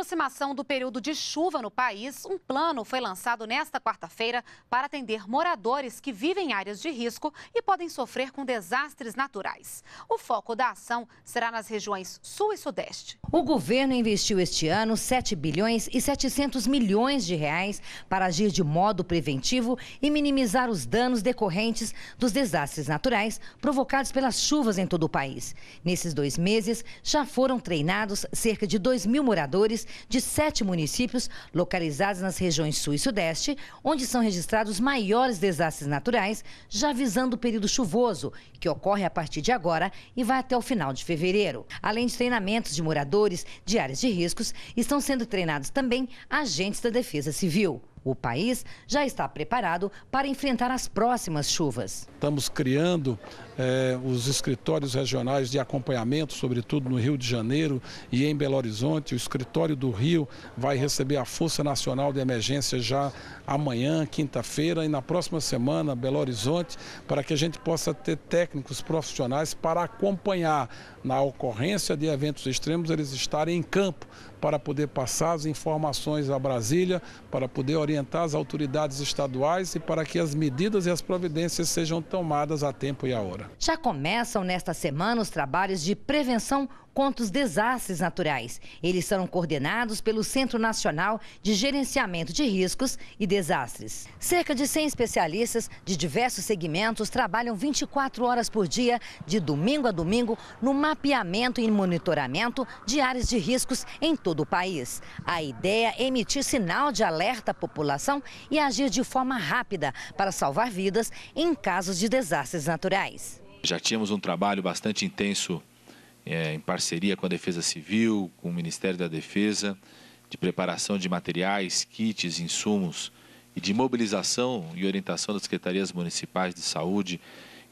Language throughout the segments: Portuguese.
aproximação do período de chuva no país, um plano foi lançado nesta quarta-feira para atender moradores que vivem em áreas de risco e podem sofrer com desastres naturais. O foco da ação será nas regiões Sul e Sudeste. O governo investiu este ano 7 bilhões e 700 milhões de reais para agir de modo preventivo e minimizar os danos decorrentes dos desastres naturais provocados pelas chuvas em todo o país. Nesses dois meses, já foram treinados cerca de 2 mil moradores de sete municípios localizados nas regiões sul e sudeste, onde são registrados os maiores desastres naturais, já visando o período chuvoso, que ocorre a partir de agora e vai até o final de fevereiro. Além de treinamentos de moradores de áreas de riscos, estão sendo treinados também agentes da Defesa Civil. O país já está preparado para enfrentar as próximas chuvas. Estamos criando é, os escritórios regionais de acompanhamento, sobretudo no Rio de Janeiro e em Belo Horizonte. O escritório do Rio vai receber a Força Nacional de Emergência já amanhã, quinta-feira, e na próxima semana, Belo Horizonte, para que a gente possa ter técnicos profissionais para acompanhar na ocorrência de eventos extremos, eles estarem em campo para poder passar as informações à Brasília, para poder orientar as autoridades estaduais e para que as medidas e as providências sejam tomadas a tempo e a hora. Já começam nesta semana os trabalhos de prevenção contra os desastres naturais. Eles serão coordenados pelo Centro Nacional de Gerenciamento de Riscos e Desastres. Cerca de 100 especialistas de diversos segmentos trabalham 24 horas por dia, de domingo a domingo, no mapeamento e monitoramento de áreas de riscos em todo todo o país. A ideia é emitir sinal de alerta à população e agir de forma rápida para salvar vidas em casos de desastres naturais. Já tínhamos um trabalho bastante intenso é, em parceria com a Defesa Civil, com o Ministério da Defesa, de preparação de materiais, kits, insumos e de mobilização e orientação das secretarias municipais de saúde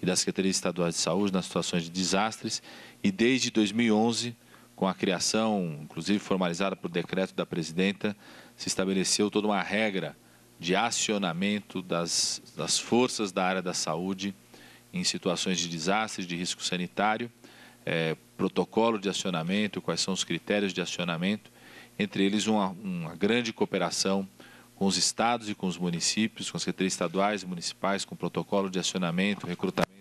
e das secretarias estaduais de saúde nas situações de desastres. E desde 2011 com a criação, inclusive formalizada por decreto da presidenta, se estabeleceu toda uma regra de acionamento das, das forças da área da saúde em situações de desastres, de risco sanitário, é, protocolo de acionamento, quais são os critérios de acionamento, entre eles uma, uma grande cooperação com os estados e com os municípios, com as secretarias estaduais e municipais, com protocolo de acionamento, recrutamento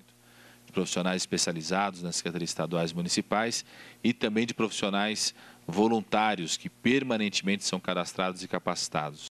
profissionais especializados nas secretarias estaduais e municipais e também de profissionais voluntários que permanentemente são cadastrados e capacitados.